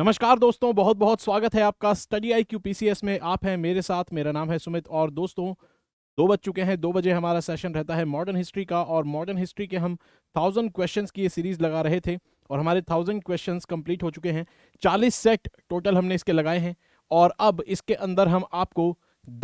नमस्कार दोस्तों बहुत बहुत स्वागत है आपका स्टडी आई क्यू पीसीएस में आप हैं मेरे साथ मेरा नाम है सुमित और दोस्तों दो बज चुके हैं दो बजे हमारा सेशन रहता है मॉडर्न हिस्ट्री का और मॉडर्न हिस्ट्री के हम थाउजेंड क्वेश्चन की ये सीरीज लगा रहे थे और हमारे थाउजेंड क्वेश्चन कंप्लीट हो चुके हैं चालीस सेट टोटल हमने इसके लगाए हैं और अब इसके अंदर हम आपको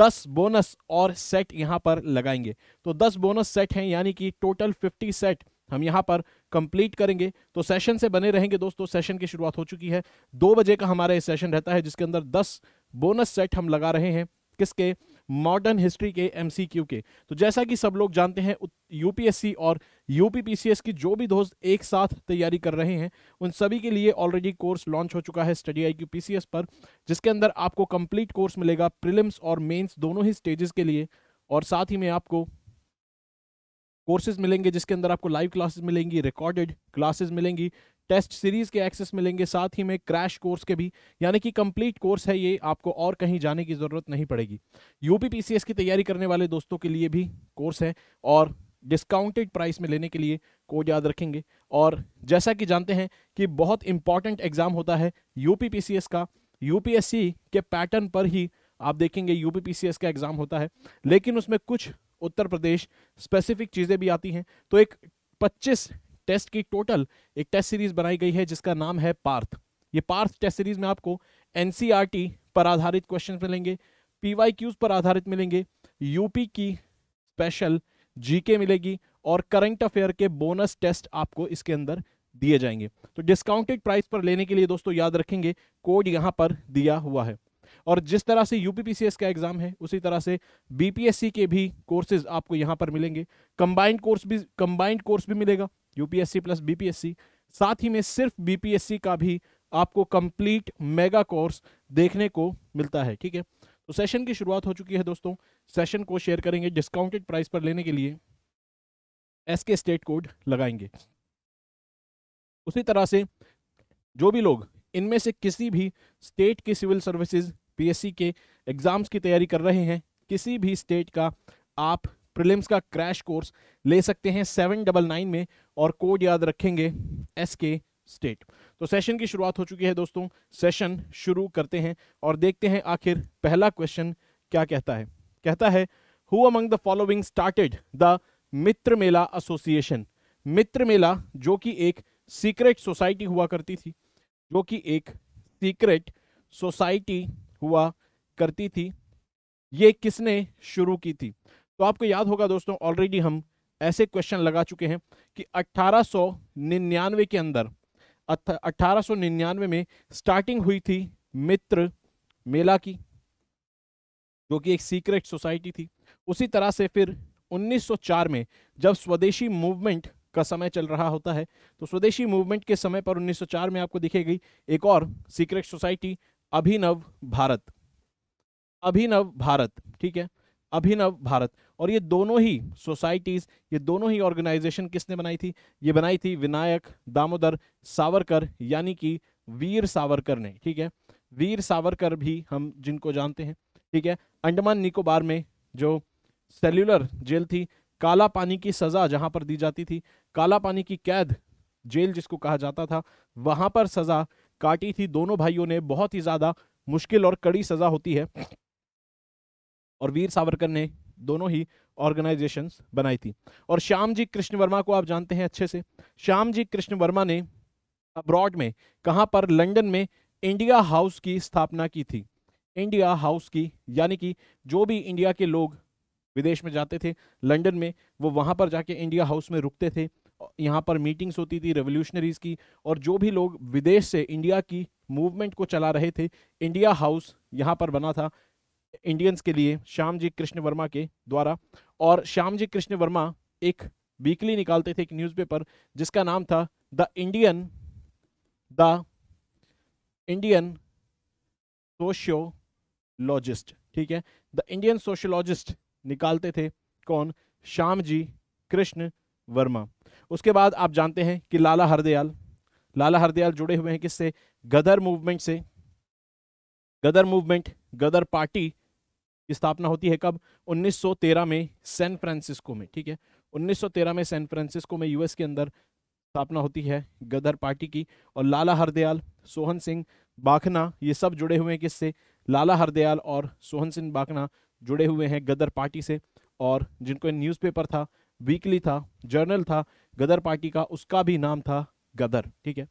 दस बोनस और सेट यहाँ पर लगाएंगे तो दस बोनस सेट हैं यानी कि टोटल फिफ्टी सेट हम यहाँ पर कंप्लीट करेंगे तो सेशन से बने रहेंगे दोस्तों तो सेशन की शुरुआत हो चुकी है दो बजे का हमारा ये सेशन रहता है जिसके अंदर दस बोनस सेट हम लगा रहे हैं किसके मॉडर्न हिस्ट्री के एमसीक्यू के तो जैसा कि सब लोग जानते हैं यूपीएससी और यूपीपीसीएस की जो भी दोस्त एक साथ तैयारी कर रहे हैं उन सभी के लिए ऑलरेडी कोर्स लॉन्च हो चुका है स्टडी आई क्यू पीसीएस पर जिसके अंदर आपको कंप्लीट कोर्स मिलेगा प्रिलिम्स और मेंस दोनों ही स्टेजेस के लिए और साथ ही में आपको कोर्सेज मिलेंगे जिसके अंदर आपको लाइव क्लासेस मिलेंगी रिकॉर्डेड क्लासेस मिलेंगी टेस्ट सीरीज के एक्सेस मिलेंगे साथ ही में क्रैश कोर्स के भी यानी कि कंप्लीट कोर्स है ये आपको और कहीं जाने की ज़रूरत नहीं पड़ेगी यूपी पीसीएस की तैयारी करने वाले दोस्तों के लिए भी कोर्स है और डिस्काउंटेड प्राइस में लेने के लिए कोड याद रखेंगे और जैसा कि जानते हैं कि बहुत इंपॉर्टेंट एग्ज़ाम होता है यूपी पीसीएस का यूपीएससी के पैटर्न पर ही आप देखेंगे यूपी पीसीएस का एग्ज़ाम होता है लेकिन उसमें कुछ उत्तर प्रदेश स्पेसिफिक चीज़ें भी आती हैं तो एक 25 टेस्ट की टोटल एक टेस्ट सीरीज बनाई गई है जिसका नाम है पार्थ ये पार्थ टेस्ट सीरीज में आपको एन e पर आधारित क्वेश्चन मिलेंगे पी पर आधारित मिलेंगे यूपी की स्पेशल जीके मिलेगी और करंट अफेयर के बोनस टेस्ट आपको इसके अंदर दिए जाएंगे तो डिस्काउंटेड प्राइस पर लेने के लिए दोस्तों याद रखेंगे कोड यहां पर दिया हुआ है और जिस तरह से यूपीपीसीएस का एग्ज़ाम है उसी तरह से बीपीएससी के भी कोर्सेज आपको यहाँ पर मिलेंगे कंबाइंड कोर्स भी कंबाइंड कोर्स भी मिलेगा यूपीएससी प्लस बीपीएससी साथ ही में सिर्फ बीपीएससी का भी आपको कंप्लीट मेगा कोर्स देखने को मिलता है ठीक है तो सेशन की शुरुआत हो चुकी है दोस्तों सेशन को शेयर करेंगे डिस्काउंटेड प्राइस पर लेने के लिए एस के स्टेट कोड लगाएंगे उसी तरह से जो भी लोग इनमें से किसी भी स्टेट की सिविल सर्विसेज पीएससी के एग्ज़ाम्स की तैयारी कर रहे हैं किसी भी स्टेट का आप प्रिलिम्स का क्रैश कोर्स ले सकते हैं सेवन डबल नाइन में और कोड याद रखेंगे एस के स्टेट तो सेशन की शुरुआत हो चुकी है दोस्तों सेशन शुरू करते हैं और देखते हैं आखिर पहला क्वेश्चन क्या कहता है कहता है who among the following started the Mitra Mela association Mitra Mela जो कि एक सीक्रेट सोसाइटी हुआ करती थी जो कि एक सीक्रेट सोसाइटी हुआ करती थी ये किसने शुरू की थी तो आपको याद होगा दोस्तों ऑलरेडी हम ऐसे क्वेश्चन लगा चुके हैं कि 1899 के अंदर 1899 में स्टार्टिंग हुई थी मित्र मेला की जो कि एक सीक्रेट सोसाइटी थी उसी तरह से फिर 1904 में जब स्वदेशी मूवमेंट का समय चल रहा होता है तो स्वदेशी मूवमेंट के समय पर 1904 में आपको दिखेगी एक और सीक्रेट सोसाइटी अभिनव भारत अभिनव भारत ठीक है अभिनव भारत और ये दोनों ही सोसाइटीज ये दोनों ही ऑर्गेनाइजेशन किसने बनाई थी ये बनाई थी विनायक दामोदर सावरकर यानी कि वीर सावरकर ने ठीक है वीर सावरकर भी हम जिनको जानते हैं ठीक है अंडमान निकोबार में जो सेल्युलर जेल थी काला पानी की सजा जहां पर दी जाती थी काला पानी की कैद जेल जिसको कहा जाता था वहां पर सजा काटी थी दोनों भाइयों ने बहुत ही ज़्यादा मुश्किल और कड़ी सज़ा होती है और वीर सावरकर ने दोनों ही ऑर्गेनाइजेशन बनाई थी और श्याम जी कृष्ण वर्मा को आप जानते हैं अच्छे से श्याम जी कृष्ण वर्मा ने अब्रॉड में कहाँ पर लंदन में इंडिया हाउस की स्थापना की थी इंडिया हाउस की यानी कि जो भी इंडिया के लोग विदेश में जाते थे लंदन में वो वहाँ पर जाके इंडिया हाउस में रुकते थे यहाँ पर मीटिंग्स होती थी रेवोल्यूशनरीज की और जो भी लोग विदेश से इंडिया की मूवमेंट को चला रहे थे इंडिया हाउस यहाँ पर बना था इंडियंस के लिए श्याम जी कृष्ण वर्मा के द्वारा और श्याम जी कृष्ण वर्मा एक वीकली निकालते थे एक न्यूज़पेपर जिसका नाम था the Indian the Indian sociologist ठीक है द इंडियन सोशियोलॉजिस्ट निकालते थे कौन श्याम जी कृष्ण वर्मा उसके बाद आप जानते हैं कि लाला हरदयाल लाला हरदयाल जुड़े हुए हैं किससे गदर मूवमेंट से गदर मूवमेंट गदर पार्टी की स्थापना होती है कब 1913 में सैन फ्रांसिस्को में ठीक है 1913 में सैन फ्रांसिस्को में यूएस के अंदर स्थापना होती है गदर पार्टी की और लाला हरदयाल सोहन सिंह बाखना ये सब जुड़े हुए हैं किससे लाला हरदयाल और सोहन सिंह बाखना जुड़े हुए हैं गदर पार्टी से और जिनको न्यूज़पेपर था वीकली था जर्नल था गदर पार्टी का उसका भी नाम था गदर ठीक है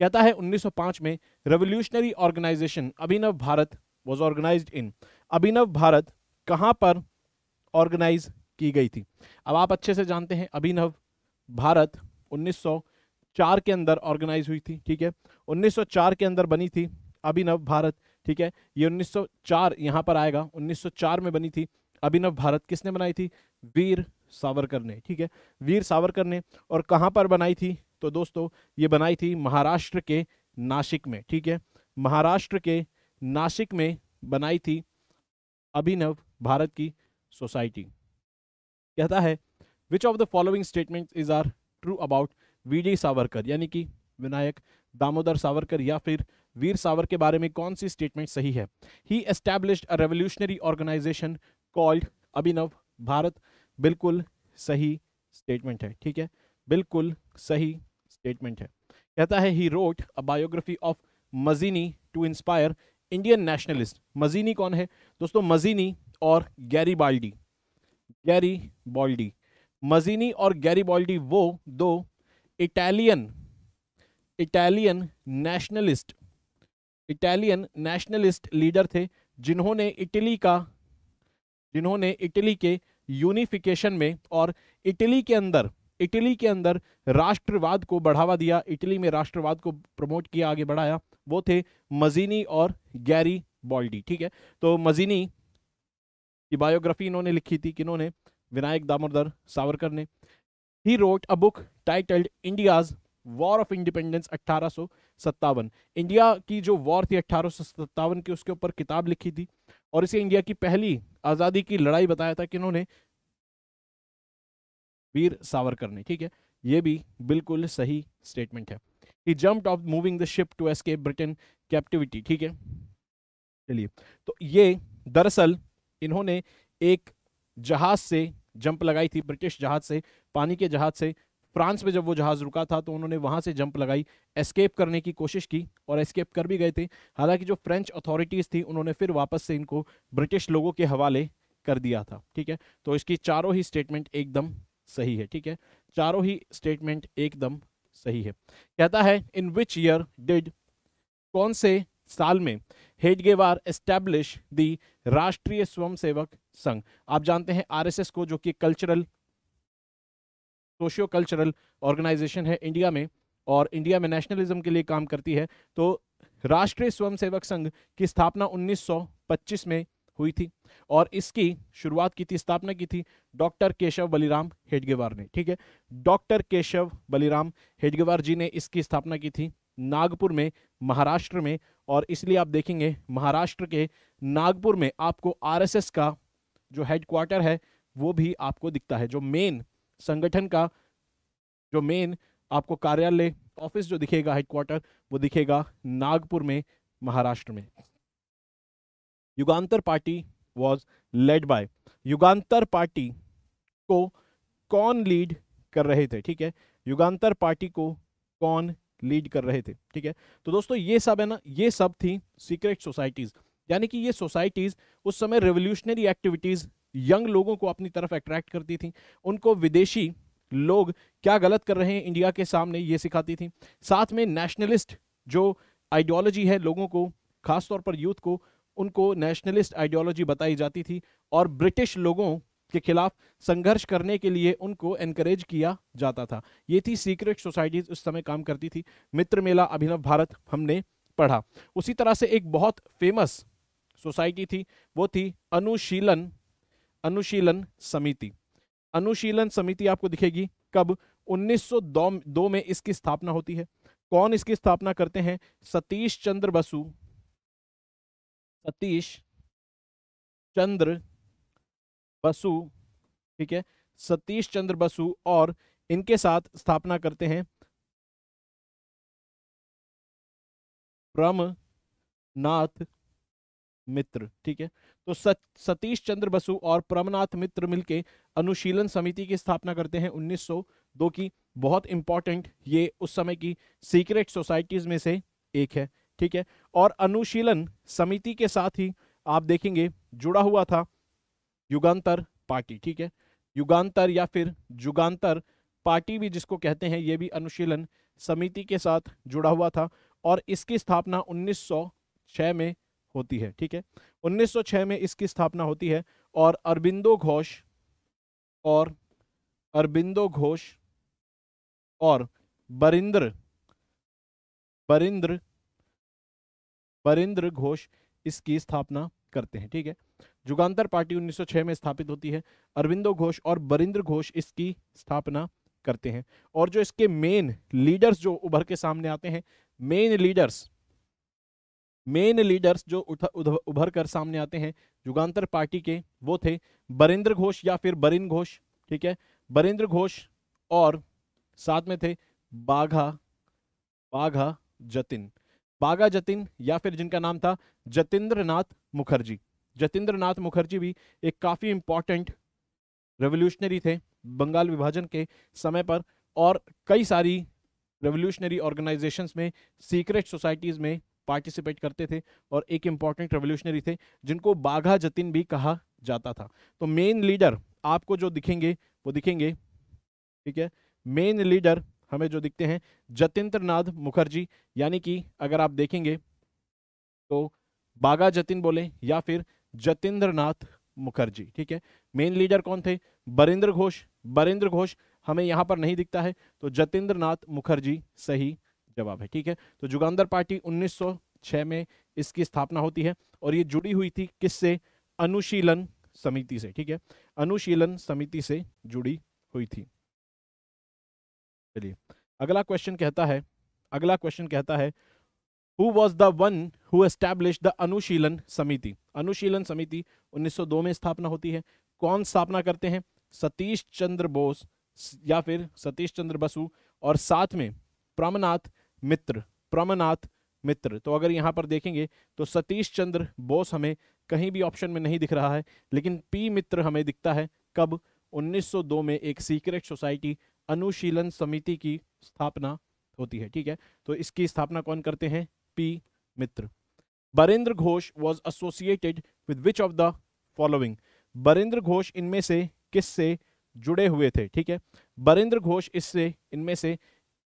कहता है 1905 में revolutionary organisation Abhinav Bharat was organise in Abhinav Bharat कहाँ पर ऑर्गेनाइज की गई थी अब आप अच्छे से जानते हैं अभिनव भारत 1904 के अंदर ऑर्गेनाइज हुई थी ठीक है 1904 के अंदर बनी थी अभिनव भारत ठीक है ये 1904 यहाँ पर आएगा 1904 में बनी थी अभिनव भारत किसने बनाई थी वीर सावरकर ने ठीक है वीर सावरकर ने और कहाँ पर बनाई थी तो दोस्तों ये बनाई थी महाराष्ट्र के नासिक में ठीक है महाराष्ट्र के नासिक में बनाई थी अभिनव भारत की सोसाइटी कहता है which of the following statement is are true about V Savarkar यानी कि विनायक दामोदर सावरकर या फिर वीर सावर के बारे में कौन सी स्टेटमेंट सही है he established a revolutionary organisation called Abhinav Bharat बिल्कुल सही स्टेटमेंट है ठीक है बिल्कुल सही स्टेटमेंट है कहता है he wrote a biography of Mazzini to inspire Indian nationalist Mazzini कौन है दोस्तों मजीनी और गैरी बाल्डी गैरी बाल्डी मजीनी और गैरी बाल्डी वो दो Italian Italian nationalist Italian nationalist leader थे जिन्होंने इटली का जिन्होंने इटली के यूनिफिकेशन में और इटली के अंदर इटली के अंदर राष्ट्रवाद को बढ़ावा दिया इटली में राष्ट्रवाद को प्रमोट किया आगे बढ़ाया वो थे मजीनी और गैरी बॉल्डी ठीक है तो मजीनी की बायोग्राफी इन्होंने लिखी थी किन्होंने विनायक दामोदर सावरकर ने he wrote a book titled India's war of independence अट्ठारह इंडिया की जो वॉर थी अट्ठारह की उसके ऊपर किताब लिखी थी और इसे इंडिया की पहली आज़ादी की लड़ाई बताया था किन्होंने वीर सावरकर ने ठीक है ये भी बिल्कुल सही स्टेटमेंट है he jump off moving the ship to escape Britain captivity ठीक है चलिए तो ये दरअसल इन्होंने एक जहाज से जंप लगाई थी ब्रिटिश जहाज से पानी के जहाज से फ्रांस में जब वो जहाज़ रुका था तो उन्होंने वहां से जंप लगाई एस्केप करने की कोशिश की और एस्केप कर भी गए थे हालांकि जो फ्रेंच अथॉरिटीज़ थी उन्होंने फिर वापस से इनको ब्रिटिश लोगों के हवाले कर दिया था ठीक है तो इसकी चारों ही स्टेटमेंट एकदम सही है ठीक है चारों ही स्टेटमेंट एकदम सही है कहता है इन विच ईयर डिड कौन से साल में हेडगेवार एस्टैब्लिश दी राष्ट्रीय स्वयंसेवक संघ आप जानते हैं आरएसएस को जो कि कल्चरल सोशियो कल्चरल ऑर्गेनाइजेशन है इंडिया में और इंडिया में नेशनलिज्म के लिए काम करती है तो राष्ट्रीय स्वयंसेवक संघ की स्थापना 1925 में हुई थी और इसकी शुरुआत की थी स्थापना की थी डॉक्टर केशव बलिराम हेडगेवार ने ठीक है डॉक्टर केशव बलिराम हेडगेवार जी ने इसकी स्थापना की थी नागपुर में महाराष्ट्र में और इसलिए आप देखेंगे महाराष्ट्र के नागपुर में आपको आरएसएस का जो हेडक्वार्टर है वो भी आपको दिखता है जो मेन संगठन का जो मेन आपको कार्यालय ऑफिस जो दिखेगा हेडक्वार्टर वो दिखेगा नागपुर में महाराष्ट्र में Jugantar party was led by Jugantar party को कौन लीड कर रहे थे ठीक है युगांतर पार्टी को कौन लीड कर रहे थे ठीक है तो दोस्तों ये सब है ना ये सब थी सीक्रेट सोसाइटीज यानी कि ये सोसाइटीज उस समय रेवोल्यूशनरी एक्टिविटीज यंग लोगों को अपनी तरफ अट्रैक्ट करती थी उनको विदेशी लोग क्या गलत कर रहे हैं इंडिया के सामने ये सिखाती थी साथ में नेशनलिस्ट जो आइडियोलॉजी है लोगों को खासतौर पर यूथ को उनको नेशनलिस्ट आइडियोलॉजी बताई जाती थी और ब्रिटिश लोगों के खिलाफ संघर्ष करने के लिए उनको इनक्रेज किया जाता था ये थी सीक्रेट सोसाइटीज़ उस समय काम करती थी मित्र मेला अभिनव भारत हमने पढ़ा उसी तरह से एक बहुत फेमस सोसाइटी थी वो थी अनुशीलन अनुशीलन समिति अनुशीलन समिति आपको दिखेगी कब 1902 दो में इसकी स्थापना होती है कौन इसकी स्थापना करते हैं सतीश चंद्र बसु सतीश चंद्र बसु ठीक है सतीश चंद्र बसु और इनके साथ स्थापना करते हैं प्रम नाथ मित्र ठीक है तो सतीश चंद्र बसु और परमनाथ मित्र मिलके अनुशीलन समिति की स्थापना करते हैं 1902 की बहुत इंपॉर्टेंट ये उस समय की सीक्रेट सोसाइटीज में से एक है ठीक है और अनुशीलन समिति के साथ ही आप देखेंगे जुड़ा हुआ था युगांतर पार्टी ठीक है युगांतर या फिर जुगांतर पार्टी भी जिसको कहते हैं ये भी अनुशीलन समिति के साथ जुड़ा हुआ था और इसकी स्थापना 1906 में होती है ठीक है 1906 में इसकी स्थापना होती है और अरबिंदो घोष और अरबिंदो घोष और बरिंद्र बरिंद्र बरिंद्र घोष इसकी स्थापना करते हैं ठीक है जुगांतर पार्टी 1906 में स्थापित होती है अरविंदो घोष और बरिंद्र घोष इसकी स्थापना करते हैं और जो इसके मेन लीडर्स जो उभर के सामने आते हैं मेन लीडर्स मेन लीडर्स जो उभर कर सामने आते हैं युगान्तर पार्टी के वो थे बरेंद्र घोष या फिर बरिन घोष ठीक है बरेंद्र घोष और साथ में थे बाघा बाघा जतिन बाघा जतिन या फिर जिनका नाम था जतेंद्र नाथ मुखर्जी जतेंद्र नाथ मुखर्जी भी एक काफ़ी इंपॉर्टेंट रेवोल्यूशनरी थे बंगाल विभाजन के समय पर और कई सारी रेवोल्यूशनरी ऑर्गेनाइजेशंस में सीक्रेट सोसाइटीज़ में पार्टिसिपेट करते थे और एक इंपॉर्टेंट रेवोल्यूशनरी थे जिनको बाघा जतिन भी कहा जाता था तो मेन लीडर आपको जो दिखेंगे वो दिखेंगे ठीक है मेन लीडर हमें जो दिखते हैं जतिन्द्र नाथ मुखर्जी यानी कि अगर आप देखेंगे तो बागा जतिन बोले या फिर जतेंद्रनाथ नाथ मुखर्जी ठीक है मेन लीडर कौन थे बरेंद्र घोष बरेंद्र घोष हमें यहां पर नहीं दिखता है तो जतेंद्र नाथ मुखर्जी सही जवाब है ठीक है तो जुगांदर पार्टी 1906 में इसकी स्थापना होती है और ये जुड़ी हुई थी किससे अनुशीलन समिति से ठीक है अनुशीलन समिति से जुड़ी हुई थी चलिए अगला क्वेश्चन कहता है अगला क्वेश्चन कहता है who was the one who establish the Anushilan Samiti अनुशीलन समिति 1902 में स्थापना होती है कौन स्थापना करते हैं सतीश चंद्र बोस या फिर सतीश चंद्र बसु और साथ में प्रमनाथ मित्र प्रमनाथ मित्र तो अगर यहाँ पर देखेंगे तो सतीश चंद्र बोस हमें कहीं भी ऑप्शन में नहीं दिख रहा है लेकिन पी मित्र हमें दिखता है कब 1902 में एक सीक्रेट सोसाइटी अनुशीलन समिति की स्थापना होती है ठीक है तो इसकी स्थापना कौन करते हैं P Mitra Barendra Ghosh was associated with which of the following Barendra Ghosh इनमें से किस से जुड़े हुए थे ठीक है बरेंद्र घोष इससे इनमें से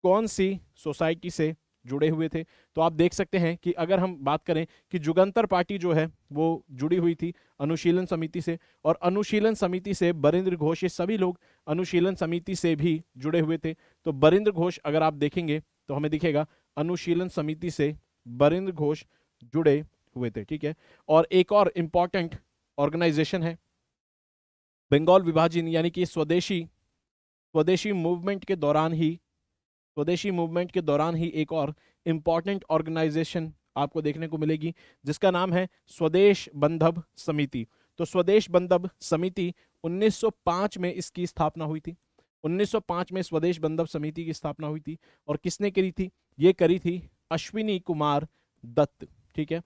कौन सी सोसाइटी से जुड़े हुए थे तो आप देख सकते हैं कि अगर हम बात करें कि जुगंतर पार्टी जो है वो जुड़ी हुई थी अनुशीलन समिति से और अनुशीलन समिति से बरिंद्र घोष ये सभी लोग अनुशीलन समिति से भी जुड़े हुए थे तो बरिंद्र घोष अगर आप देखेंगे तो हमें दिखेगा अनुशीलन समिति से बरिंद्र घोष जुड़े हुए थे ठीक है और एक और इम्पॉर्टेंट ऑर्गेनाइजेशन है बंगाल विभाजन यानी कि स्वदेशी स्वदेशी मूवमेंट के दौरान ही स्वदेशी मूवमेंट के दौरान ही एक और इम्पॉर्टेंट ऑर्गेनाइजेशन आपको देखने को मिलेगी जिसका नाम है स्वदेश बंधव समिति तो स्वदेश बंधव समिति 1905 में इसकी स्थापना हुई थी 1905 में स्वदेश बंधव समिति की स्थापना हुई थी और किसने करी थी ये करी थी अश्विनी कुमार दत्त ठीक है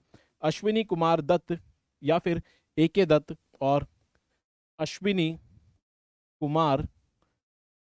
अश्विनी कुमार दत्त या फिर ए के दत्त और अश्विनी कुमार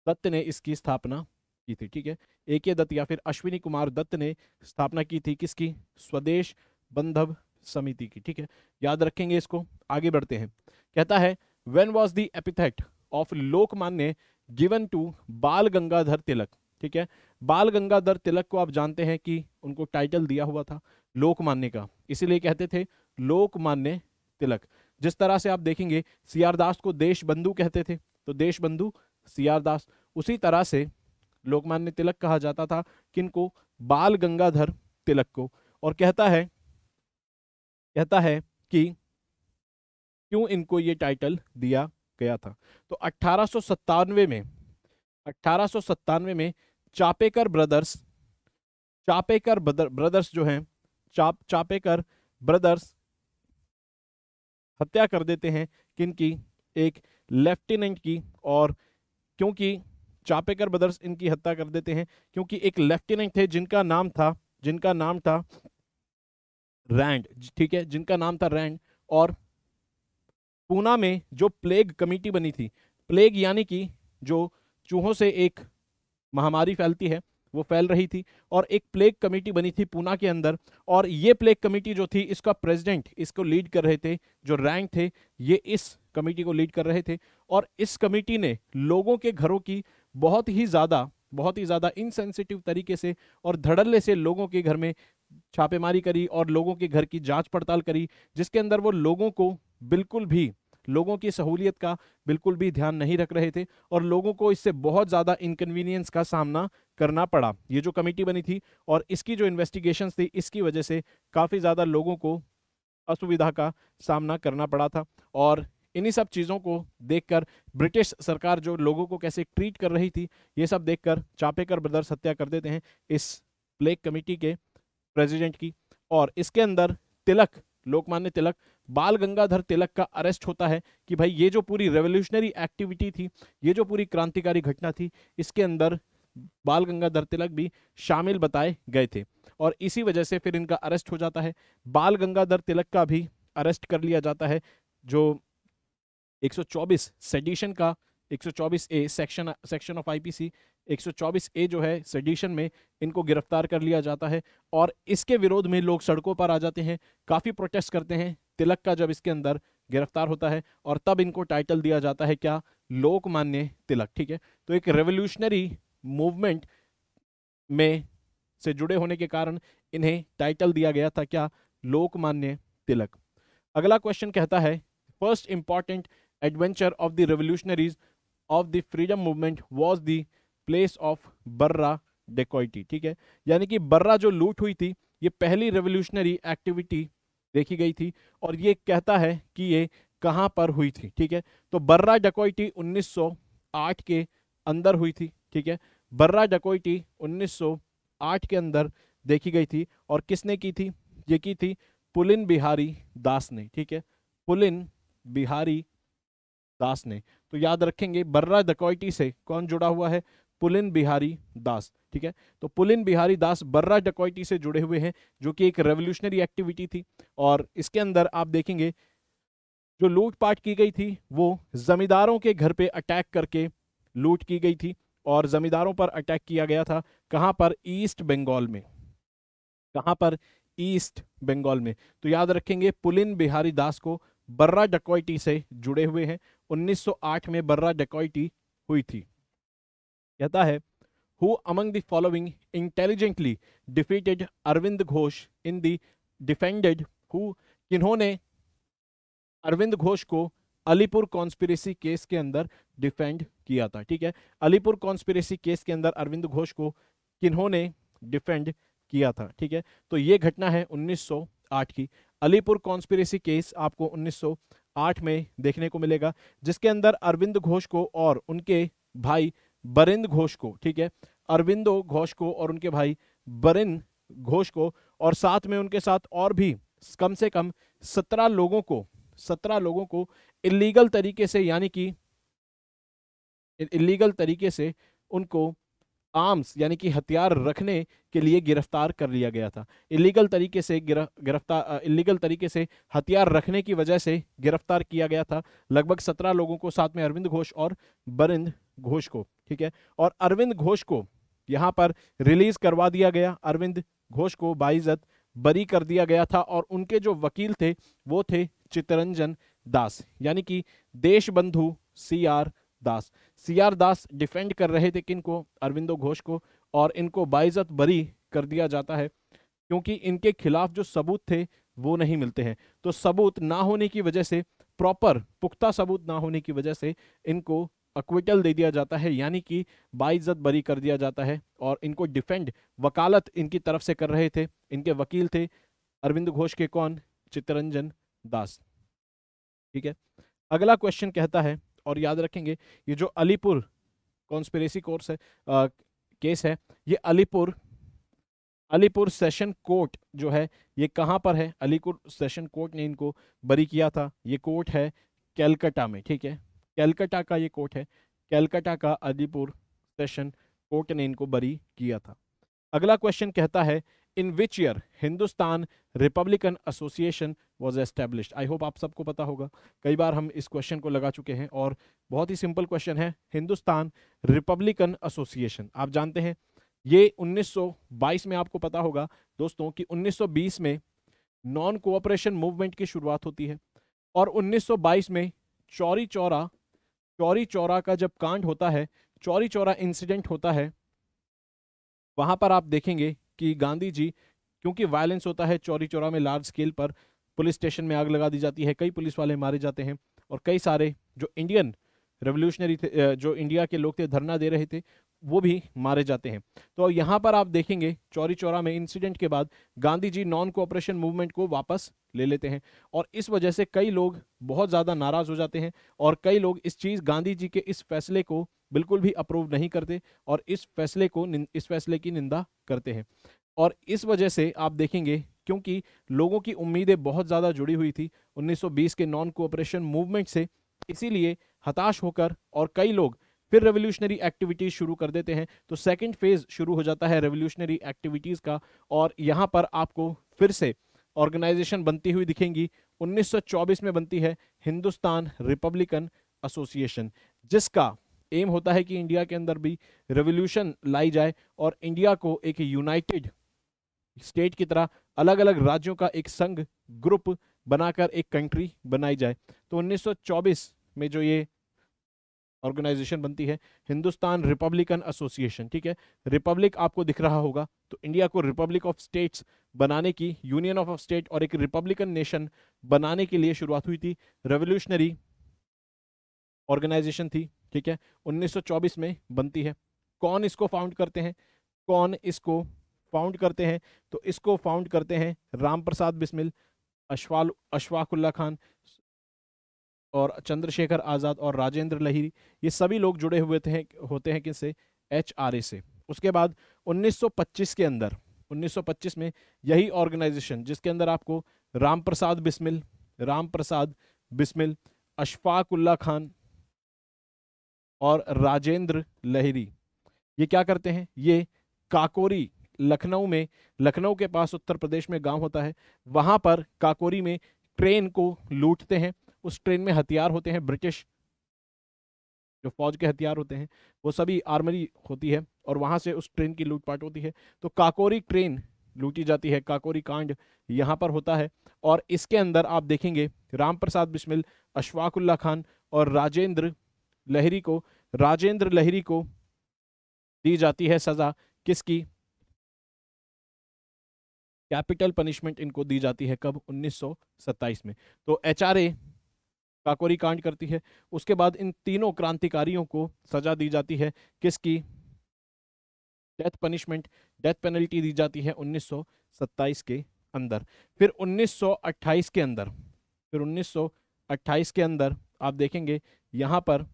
दत्त ने इसकी स्थापना की थी ठीक है ए के दत्त या फिर अश्विनी कुमार दत्त ने स्थापना की थी किसकी स्वदेश बंधव समिति की ठीक है याद रखेंगे इसको आगे बढ़ते हैं कहता है when was the epithet of Lokmanya given to Bal Gangadhar तिलक ठीक है बाल गंगाधर तिलक को आप जानते हैं कि उनको टाइटल दिया हुआ था लोकमान्य का इसीलिए कहते थे लोकमान्य तिलक जिस तरह से आप देखेंगे सियारदास को देश बंधु कहते थे तो देश बंधु सियारदास उसी तरह से लोकमान्य तिलक कहा जाता था किनको बाल गंगाधर तिलक को और कहता है कहता है कि क्यों इनको ये टाइटल दिया गया था तो अट्ठारह में अट्ठारह में चापेकर ब्रदर्स चापेकर ब्रदर्स जो हैं चाप चापेकर ब्रदर्स हत्या कर देते हैं किनकी एक लेफ्टिनेंट की और क्योंकि चापेकर ब्रदर्स इनकी हत्या कर देते हैं क्योंकि एक लेफ्टिनेंट थे जिनका नाम था जिनका नाम था रैंड ठीक है जिनका नाम था रैंड और पूना में जो प्लेग कमेटी बनी थी प्लेग यानी कि जो चूहों से एक महामारी फैलती है वो फैल रही थी और एक प्लेग कमेटी बनी थी पूना के अंदर और ये प्लेग कमेटी जो थी इसका प्रेसिडेंट इसको लीड कर रहे थे जो रैंक थे ये इस कमेटी को लीड कर रहे थे और इस कमेटी ने लोगों के घरों की बहुत ही ज़्यादा बहुत ही ज़्यादा इनसेंसिटिव तरीके से और धड़ल्ले से लोगों के घर में छापेमारी करी और लोगों के घर की जांच पड़ताल करी जिसके अंदर वो लोगों को बिल्कुल भी लोगों की सहूलियत का बिल्कुल भी ध्यान नहीं रख रहे थे और लोगों को इससे बहुत ज़्यादा इनकन्वीनियंस का सामना करना पड़ा ये जो कमेटी बनी थी और इसकी जो इन्वेस्टिगेशन थी इसकी वजह से काफ़ी ज़्यादा लोगों को असुविधा का सामना करना पड़ा था और इन्हीं सब चीज़ों को देखकर ब्रिटिश सरकार जो लोगों को कैसे ट्रीट कर रही थी ये सब देखकर चापेकर ब्रदर्स हत्या कर देते हैं इस प्लेग कमेटी के प्रेसिडेंट की और इसके अंदर तिलक लोकमान्य तिलक बाल गंगाधर तिलक का अरेस्ट होता है कि भाई ये जो पूरी रेवोल्यूशनरी एक्टिविटी थी ये जो पूरी क्रांतिकारी घटना थी इसके अंदर बाल गंगाधर तिलक भी शामिल बताए गए थे और इसी वजह से फिर इनका अरेस्ट हो जाता है बाल गंगाधर तिलक का भी अरेस्ट कर लिया जाता है जो 124 सेडिशन का 124 A section section of IPC 124 A जो है सेडिशन में इनको गिरफ्तार कर लिया जाता है और इसके विरोध में लोग सड़कों पर आ जाते हैं काफ़ी प्रोटेस्ट करते हैं तिलक का जब इसके अंदर गिरफ्तार होता है और तब इनको टाइटल दिया जाता है क्या लोकमान्य तिलक ठीक है तो एक रेवोल्यूशनरी मूवमेंट में से जुड़े होने के कारण इन्हें टाइटल दिया गया था क्या लोकमान्य तिलक अगला क्वेश्चन कहता है first important adventure of the revolutionaries of the freedom movement was the place of Barrah dacoity ठीक है यानी कि बर्रा जो लूट हुई थी ये पहली रेवोल्यूशनरी एक्टिविटी देखी गई थी और ये कहता है कि ये कहाँ पर हुई थी ठीक है तो बर्रा डकोइटी 1908 के अंदर हुई थी ठीक है बर्रा डकोइटी 1908 के अंदर देखी गई थी और किसने की थी ये की थी पुलिन बिहारी दास ने ठीक है पुलिन बिहारी दास ने तो याद रखेंगे बर्रा डकौटी से कौन जुड़ा हुआ है पुलिन बिहारी दास ठीक है तो पुलिन बिहारी दास बर्रा डकोटी से जुड़े हुए हैं जो कि एक रेवोल्यूशनरी एक्टिविटी थी और इसके अंदर आप देखेंगे जो लूटपाट की गई थी वो जमींदारों के घर पे अटैक करके लूट की गई थी और जमींदारों पर अटैक किया गया था कहाँ पर ईस्ट बंगाल में कहाँ पर ईस्ट बंगाल में तो याद रखेंगे पुलिन बिहारी दास को बर्रा डकौटी से जुड़े हुए हैं 1908 में बर्रा डकैती हुई थी कहता है who among the following intelligently defeated Aurobindo Ghosh in the defended who किन्होंने अरविंद घोष को अलीपुर कॉन्स्पिरेसी केस के अंदर डिफेंड किया था ठीक है अलीपुर कॉन्स्पिरेसी केस के अंदर अरविंद घोष को किन्होंने डिफेंड किया था ठीक है तो ये घटना है 1908 की अलीपुर कॉन्स्पिरेसी केस आपको आठ में देखने को मिलेगा जिसके अंदर अरविंद घोष को और उनके भाई बरिंद घोष को ठीक है अरविंदो घोष को और उनके भाई बरिंद घोष को और साथ में उनके साथ और भी कम से कम सत्रह लोगों को सत्रह लोगों को इलीगल तरीके से यानी कि इलीगल तरीके से उनको आर्म्स यानी कि हथियार रखने के लिए गिरफ्तार कर लिया गया था इलीगल तरीके से गिरफ्तार इलीगल तरीके से हथियार रखने की वजह से गिरफ्तार किया गया था लगभग सत्रह लोगों को साथ में अरविंद घोष और बरिंद घोष को ठीक है और अरविंद घोष को यहाँ पर रिलीज करवा दिया गया अरविंद घोष को बाइजत बरी कर दिया गया था और उनके जो वकील थे वो थे चितरंजन दास यानी कि Deshbandhu C R Das C R Das defend कर रहे थे किन को अरविंदो घोष को और इनको बाइजत बरी कर दिया जाता है क्योंकि इनके खिलाफ जो सबूत थे वो नहीं मिलते हैं तो सबूत ना होने की वजह से प्रॉपर पुख्ता सबूत ना होने की वजह से इनको अक्विटल दे दिया जाता है यानी कि बाइज्जत बरी कर दिया जाता है और इनको डिफेंड वकालत इनकी तरफ से कर रहे थे इनके वकील थे अरविंद घोष के कौन चित्तरंजन दास ठीक है अगला क्वेश्चन कहता है और याद रखेंगे ये जो अलीपुर कॉन्स्पेरेसी कोर्स है आ, केस है ये अलीपुर अलीपुर सेशन कोर्ट जो है ये कहाँ पर है अलीपुर सेशन कोर्ट ने इनको बरी किया था ये कोर्ट है कैलकटा में ठीक है कैलकटा का ये कोर्ट है कैलकटा का अलीपुर सेशन कोर्ट ने इनको बरी किया था अगला क्वेश्चन कहता है in which year Hindustan republican association was establish I hope आप सबको पता होगा कई बार हम इस क्वेश्चन को लगा चुके हैं और बहुत ही सिंपल क्वेश्चन है हिंदुस्तान रिपब्लिकन एसोसिएशन आप जानते हैं ये 1922 में आपको पता होगा दोस्तों कि 1920 में नॉन कोऑपरेशन मूवमेंट की शुरुआत होती है और 1922 में चौरी चौरा चौरी चौरा का जब कांड होता है चौरी चौरा इंसिडेंट होता है वहां पर आप देखेंगे कि गांधी जी क्योंकि वायलेंस होता है चौरी चौरा में लार्ज स्केल पर पुलिस स्टेशन में आग लगा दी जाती है कई पुलिस वाले मारे जाते हैं और कई सारे जो इंडियन रेवोल्यूशनरी थे जो इंडिया के लोग थे धरना दे रहे थे वो भी मारे जाते हैं तो यहाँ पर आप देखेंगे चौरी चौरा में इंसिडेंट के बाद Gandhi ji non cooperation movement को वापस ले लेते हैं और इस वजह से कई लोग बहुत ज़्यादा नाराज़ हो जाते हैं और कई लोग इस चीज़ गांधी जी के इस फैसले को बिल्कुल भी अप्रूव नहीं करते और इस फैसले को इस फैसले की निंदा करते हैं और इस वजह से आप देखेंगे क्योंकि लोगों की उम्मीदें बहुत ज़्यादा जुड़ी हुई थी 1920 के नॉन कोऑपरेशन मूवमेंट से इसीलिए हताश होकर और कई लोग फिर रेवोल्यूशनरी एक्टिविटीज़ शुरू कर देते हैं तो सेकेंड फेज़ शुरू हो जाता है रेवोल्यूशनरी एक्टिविटीज़ का और यहाँ पर आपको फिर से ऑर्गेनाइजेशन बनती हुई दिखेंगी 1924 में बनती है हिंदुस्तान रिपब्लिकन एसोसिएशन जिसका एम होता है कि इंडिया के अंदर भी रेवोल्यूशन लाई जाए और इंडिया को एक यूनाइटेड स्टेट की तरह अलग अलग राज्यों का एक संघ ग्रुप बनाकर एक कंट्री बनाई जाए तो 1924 में जो ये ऑर्गेनाइजेशन बनती है हिंदुस्तान रिपब्लिकन एसोसिएशन ठीक है रिपब्लिक आपको दिख रहा होगा तो इंडिया को रिपब्लिक ऑफ स्टेट्स बनाने की यूनियन ऑफ स्टेट और एक रिपब्लिकन नेशन बनाने के लिए शुरुआत हुई थी रेवोल्यूशनरी ऑर्गेनाइजेशन थी ठीक है 1924 में बनती है कौन इसको फाउंड करते हैं कौन इसको फाउंड करते हैं तो इसको फाउंड करते हैं राम प्रसाद बिस्मिल अशवाल अशफाकुल्ला खान और चंद्रशेखर आज़ाद और राजेंद्र लहिरी ये सभी लोग जुड़े हुए थे होते हैं किससे एच से उसके बाद 1925 के अंदर 1925 में यही ऑर्गेनाइजेशन जिसके अंदर आपको राम प्रसाद बिस्मिल राम प्रसाद बिस्मिल अशफाकुल्ला खान और राजेंद्र लहरी ये क्या करते हैं ये काकोरी लखनऊ में लखनऊ के पास उत्तर प्रदेश में गांव होता है वहां पर काकोरी में ट्रेन को लूटते हैं उस ट्रेन में हथियार होते हैं ब्रिटिश जो फौज के हथियार होते हैं वो सभी आर्मरी होती है और वहाँ से उस ट्रेन की लूटपाट होती है तो काकोरी ट्रेन लूटी जाती है काकोरी कांड यहाँ पर होता है और इसके अंदर आप देखेंगे राम प्रसाद बिस्मिल अशफाकुल्ला खान और राजेंद्र लहरी को राजेंद्र लहरी को दी जाती है सज़ा किसकी कैपिटल पनिशमेंट इनको दी जाती है कब 1927 में तो एच काकोरी कांड करती है उसके बाद इन तीनों क्रांतिकारियों को सजा दी जाती है किसकी डेथ पनिशमेंट डेथ पेनल्टी दी जाती है 1927 के अंदर फिर 1928 के अंदर फिर 1928 के अंदर आप देखेंगे यहाँ पर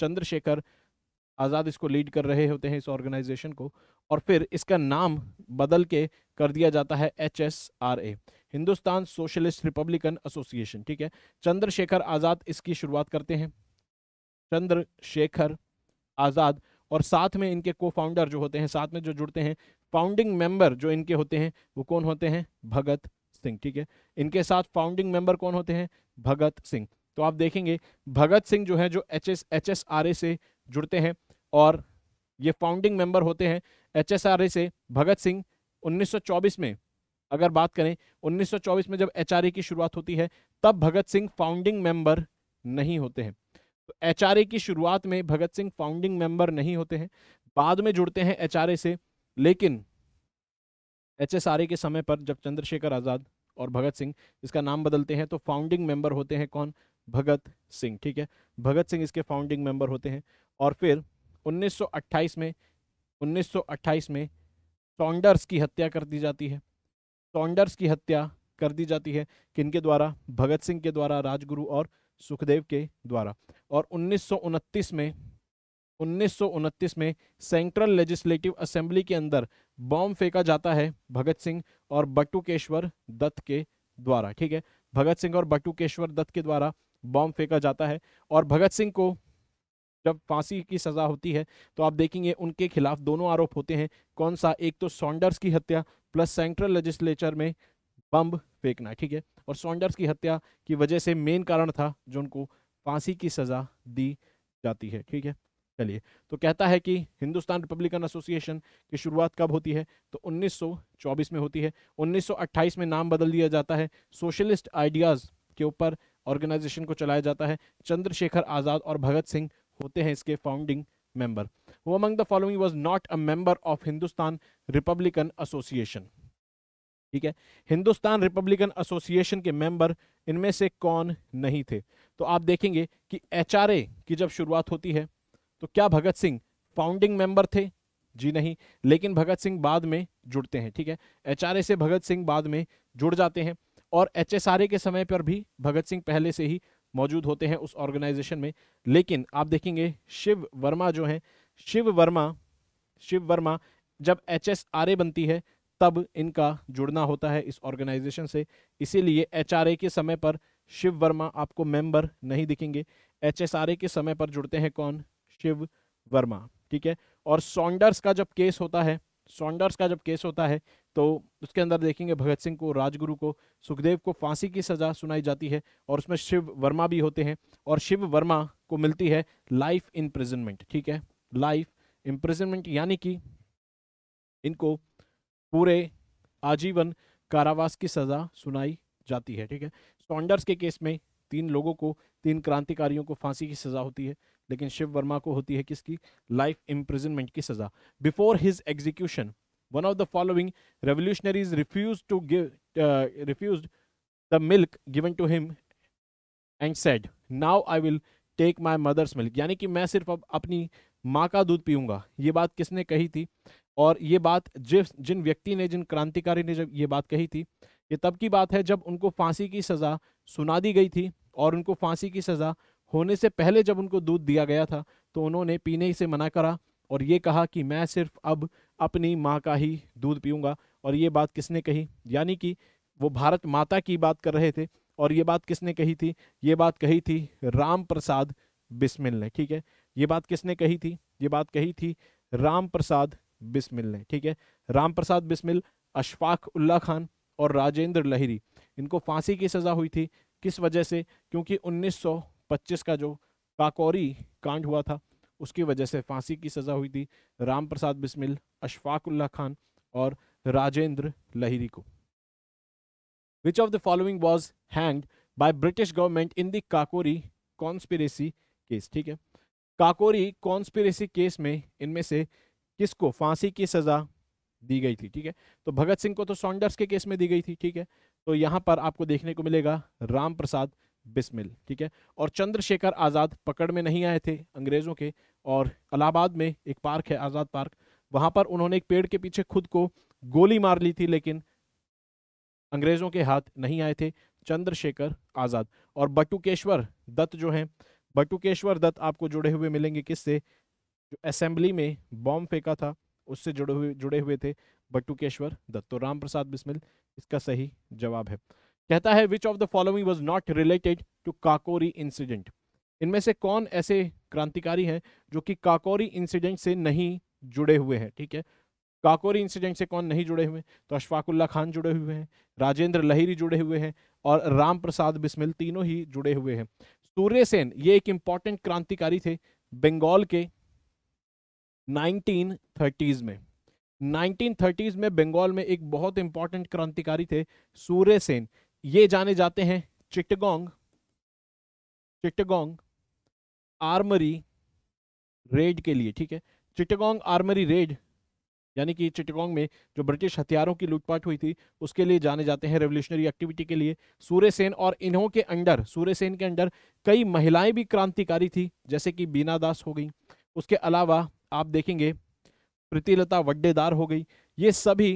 चंद्रशेखर आज़ाद इसको लीड कर रहे होते हैं इस ऑर्गेनाइजेशन को और फिर इसका नाम बदल के कर दिया जाता है H S R A Hindustan socialist republican association ठीक है चंद्रशेखर आज़ाद इसकी शुरुआत करते हैं चंद्रशेखर आज़ाद और साथ में इनके को फाउंडर जो होते हैं साथ में जो जुड़ते हैं फाउंडिंग मेंबर जो इनके होते हैं वो कौन होते हैं भगत सिंह ठीक है इनके साथ फाउंडिंग मेंबर कौन होते हैं भगत सिंह तो आप देखेंगे भगत सिंह जो है जो H S H S R A से जुड़ते हैं और ये फाउंडिंग मेंबर होते हैं एच से भगत सिंह 1924 में अगर बात करें 1924 में जब एच की शुरुआत होती है तब भगत सिंह फाउंडिंग मेंबर नहीं होते हैं तो एच की शुरुआत में भगत सिंह फाउंडिंग मेंबर नहीं होते हैं बाद में जुड़ते हैं एच से लेकिन एच के समय पर जब चंद्रशेखर आज़ाद और भगत सिंह इसका नाम बदलते हैं तो फाउंडिंग मेंबर होते हैं कौन भगत सिंह ठीक है भगत सिंह इसके फाउंडिंग मेंबर होते हैं और फिर 1928 में 1928 में सॉन्डर्स की हत्या कर दी जाती है सॉन्डर्स की हत्या कर दी जाती है किनके द्वारा भगत सिंह के द्वारा राजगुरु और सुखदेव के द्वारा और उन्नीस में उन्नीस में सेंट्रल लेजिस्लेटिव असेंबली के अंदर बॉम्ब फेंका जाता है भगत सिंह और बटुकेश्वर दत्त के द्वारा ठीक है भगत सिंह और बटुकेश्वर दत्त के द्वारा बॉम्ब फेंका जाता है और भगत सिंह को जब फांसी की सज़ा होती है तो आप देखेंगे उनके खिलाफ दोनों आरोप होते हैं कौन सा एक तो सॉन्डर्स की हत्या प्लस सेंट्रल लेजिस्लेचर में बम फेंकना ठीक है और सॉन्डर्स की हत्या की वजह से मेन कारण था जो उनको फांसी की सज़ा दी जाती है ठीक है चलिए तो कहता है कि हिंदुस्तान रिपब्लिकन एसोसिएशन की शुरुआत कब होती है तो 1924 में होती है 1928 में नाम बदल दिया जाता है सोशलिस्ट आइडियाज़ के ऊपर ऑर्गेनाइजेशन को चलाया जाता है चंद्रशेखर आज़ाद और भगत सिंह होते हैं इसके फाउंडिंग मेंबर वो among the following was not a member of Hindustan republican association ठीक है हिंदुस्तान रिपब्लिकन एसोसिएशन के मेंबर इनमें से कौन नहीं थे तो आप देखेंगे कि एच की जब शुरुआत होती है तो क्या भगत सिंह फाउंडिंग मेंबर थे जी नहीं लेकिन भगत सिंह बाद में जुड़ते हैं ठीक है एच से भगत सिंह बाद में जुड़ जाते हैं और एच के समय पर भी भगत सिंह पहले से ही मौजूद होते हैं उस ऑर्गेनाइजेशन में लेकिन आप देखेंगे शिव वर्मा जो हैं शिव वर्मा शिव वर्मा जब एच एस आर ए बनती है तब इनका जुड़ना होता है इस ऑर्गेनाइजेशन से इसीलिए एच आर ए के समय पर शिव वर्मा आपको मेंबर नहीं दिखेंगे एच एस आर ए के समय पर जुड़ते हैं कौन शिव वर्मा ठीक है और सॉन्डर्स का जब केस होता है सॉन्डर्स का जब केस होता है तो उसके अंदर देखेंगे भगत सिंह को राजगुरु को सुखदेव को फांसी की सजा सुनाई जाती है और उसमें शिव वर्मा भी होते हैं और शिव वर्मा को मिलती है लाइफ इम्प्रिजनमेंट ठीक है लाइफ इम्प्रिजनमेंट यानी कि इनको पूरे आजीवन कारावास की सजा सुनाई जाती है ठीक है सॉन्डर्स के केस में तीन लोगों को तीन क्रांतिकारियों को फांसी की सजा होती है लेकिन शिव वर्मा को होती है किसकी लाइफ इम्प्रिजनमेंट की सजा before his execution one of the following revolutionaries refused to give uh, refused the milk given to him and said now i will take my mother's milk यानी कि मैं सिर्फ अब अपनी माँ का दूध पीऊंगा ये बात किसने कही थी और ये बात जिस जिन व्यक्ति ने जिन क्रांतिकारी ने जब ये बात कही थी ये तब की बात है जब उनको फांसी की सज़ा सुना दी गई थी और उनको फांसी की सज़ा होने से पहले जब उनको दूध दिया गया था तो उन्होंने पीने से मना करा और ये कहा कि मैं सिर्फ अब अपनी माँ का ही दूध पीऊँगा और ये बात किसने कही यानी कि वो भारत माता की बात कर रहे थे और ये बात किसने कही थी ये बात कही थी राम प्रसाद बिस्मिल ने ठीक है ये बात किसने कही थी ये बात कही थी राम प्रसाद बिस्मिल ने ठीक है राम प्रसाद बिस्मिल अशफाक उल्ला खान और राजेंद्र लहरी इनको फांसी की सज़ा हुई थी किस वजह से क्योंकि 1925 का जो काकोरी कांड हुआ था उसकी वजह से फांसी की सज़ा हुई थी राम प्रसाद बिस्मिल अशफाकुल्ला खान और राजेंद्र लहिरी को which of the following was hang by British government in दाकोरी काकोरी कॉन्स्पिरेसी केस ठीक है काकोरी कॉन्स्पिरेसी केस में इनमें से किसको फांसी की सज़ा दी गई थी ठीक है तो भगत सिंह को तो सॉन्डर्स के केस में दी गई थी ठीक है तो यहाँ पर आपको देखने को मिलेगा राम प्रसाद बिस्मिल ठीक है और चंद्रशेखर आज़ाद पकड़ में नहीं आए थे अंग्रेज़ों के और इलाहाबाद में एक पार्क है आज़ाद पार्क वहाँ पर उन्होंने एक पेड़ के पीछे खुद को गोली मार ली थी लेकिन अंग्रेज़ों के हाथ नहीं आए थे चंद्रशेखर आज़ाद और बटुकेश्वर दत्त जो हैं बटुकेश्वर दत्त आपको जुड़े हुए मिलेंगे किससे जो असेंबली में बॉम्ब फेंका था उससे जुड़े हुए जुड़े हुए थे बटुकेश्वर दत्त तो राम प्रसाद बिस्मिल इसका सही जवाब है कहता है which of the following was not related to Kakori incident इनमें से कौन ऐसे क्रांतिकारी हैं जो कि काकोरी इंसिडेंट से नहीं जुड़े हुए हैं ठीक है काकोरी इंसिडेंट से कौन नहीं जुड़े हुए तो अशफाकुल्ला खान जुड़े हुए हैं राजेंद्र लहिरी जुड़े हुए हैं और राम प्रसाद बिस्मिल तीनों ही जुड़े हुए हैं सूर्य सेन ये एक इंपॉर्टेंट क्रांतिकारी थे बंगाल के 1930s में 1930s में बंगाल में एक बहुत इंपॉर्टेंट क्रांतिकारी थे सूर्य सेन ये जाने जाते हैं चिटगोंग चिटगोंग आर्मरी रेड के लिए ठीक है चिटगोंग आर्मरी रेड यानी कि चिटगोंग में जो ब्रिटिश हथियारों की लूटपाट हुई थी उसके लिए जाने जाते हैं रेवोल्यूशनरी एक्टिविटी के लिए सूर्य सेन और इन्हों के अंडर सूर्य सेन के अंडर कई महिलाएं भी क्रांतिकारी थी जैसे कि बीना दास हो गई उसके अलावा आप देखेंगे प्रीतिलता वड्डेदार हो गई ये सभी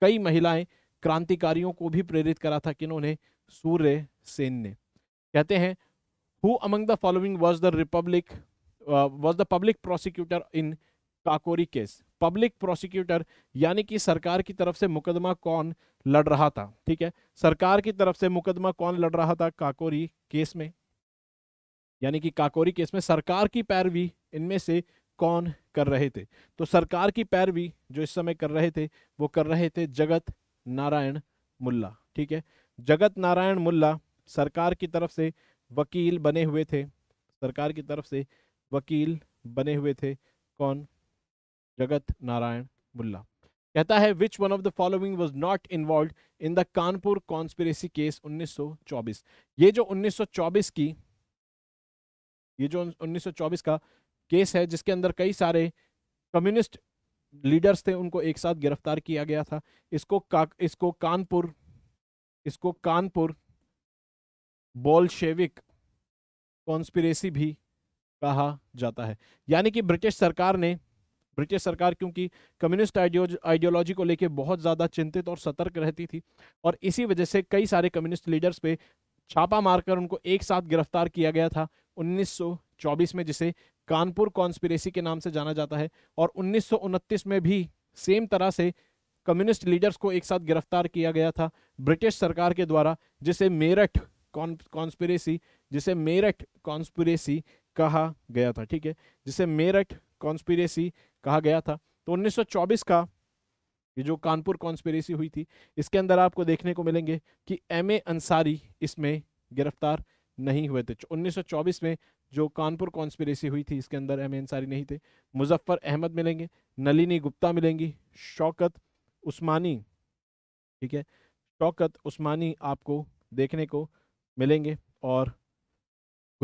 कई महिलाएं क्रांतिकारियों को भी प्रेरित करा था किन्होंने सूर्य सेन ने कहते हैं who among the following was the republic was the public prosecutor in Kakori case public prosecutor यानी कि सरकार की तरफ से मुकदमा कौन लड़ रहा था ठीक है सरकार की तरफ से मुकदमा कौन लड़ रहा था काकोरी केस में यानी कि काकोरी केस में सरकार की पैरवी इनमें से कौन कर रहे थे तो सरकार की पैरवी जो इस समय कर रहे थे वो कर रहे थे जगत नारायण मुल्ला ठीक है जगत नारायण मुल्ला सरकार की तरफ से वकील बने हुए थे सरकार की तरफ से वकील बने हुए थे कौन जगत नारायण मुल्ला कहता है which one of the following was not involve in the Kanpur conspiracy case 1924 ये जो 1924 की ये जो 1924 का केस है जिसके अंदर कई सारे कम्युनिस्ट लीडर्स थे उनको एक साथ गिरफ्तार किया गया था इसको का, इसको कानपुर इसको कानपुर बोलशेविक कॉन्स्पिरेसी भी कहा जाता है यानी कि ब्रिटिश सरकार ने ब्रिटिश सरकार क्योंकि कम्युनिस्ट आइडियोलॉजी को लेकर बहुत ज़्यादा चिंतित और सतर्क रहती थी और इसी वजह से कई सारे कम्युनिस्ट लीडर्स पे छापा मारकर उनको एक साथ गिरफ्तार किया गया था 1924 में जिसे कानपुर कॉन्स्पिरेसी के नाम से जाना जाता है और उन्नीस में भी सेम तरह से कम्युनिस्ट लीडर्स को एक साथ गिरफ्तार किया गया था ब्रिटिश सरकार के द्वारा जिसे मेरठ कॉन्स्पिरेसी जिसे मेरठ कॉन्स्पिरेसी कहा गया था ठीक है जिसे मेरठ कॉन्स्पिरेसी कहा गया था तो 1924 का ये जो कानपुर कॉन्स्पिरेसी हुई थी इसके अंदर आपको देखने को मिलेंगे कि एम ए अंसारी इसमें गिरफ्तार नहीं हुए थे उन्नीस में जो कानपुर कॉन्स्पिरेसी हुई थी इसके अंदर एम अंसारी नहीं थे मुजफ्फर अहमद मिलेंगे नलिनी गुप्ता मिलेंगी शौकत उस्मानी ठीक है शौकत उस्मानी आपको देखने को मिलेंगे और